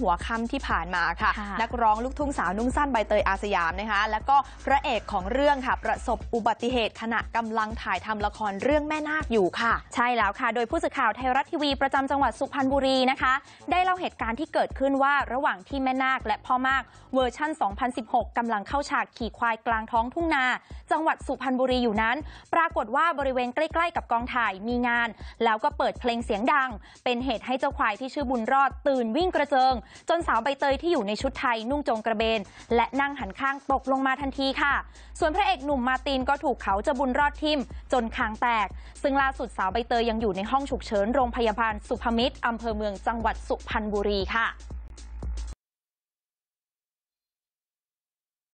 หัวค่ำที่ผ่านมาค่ะะนักร้องลูกทุ่งสาวนุ่งสั้นใบเตยอาสยามนะคะ แล้วก็พระเอกของเรื่องค่ะ ประสบอุบัติเหตุขณะกำลังถ่ายทำละครเรื่องแม่นาคอยู่ค่ะ ใช่แล้วค่ะ โดยผู้สื่อข่าวไทยรัฐทีวีประจำจังหวัดสุพรรณบุรีนะคะ ได้เล่าเหตุการณ์ที่เกิดขึ้นว่าระหว่างที่แม่นาคและพ่อมากเวอร์ชั่น 2016กำลังเข้าฉากขี่ควายกลางท้องทุ่งนา จังหวัดสุพรรณบุรีอยู่นั้น ปรากฏว่าบริเวณใกล้ ๆ กับกองถ่ายมีงานแล้วก็เปิดเพลงเสียงดัง เป็นเหตุให้เจ้าควายที่ชื่อบุญรอด ตื่นวิ่งกระเจิงจนสาวใบเตยที่อยู่ในชุดไทยนุ่งจงกระเบน และนั่งหันข้างตกลงมาทันทีค่ะ ส่วนพระเอกหนุ่มมาตินก็ถูกเขาจะบุญรอดทิมจนคางแตก ซึ่งล่าสุดสาวใบเตยยังอยู่ในห้องฉุกเฉิน โรงพยาบาลสุพมิตร อำเภอเมืองจังหวัดสุพรรณบุรีค่ะ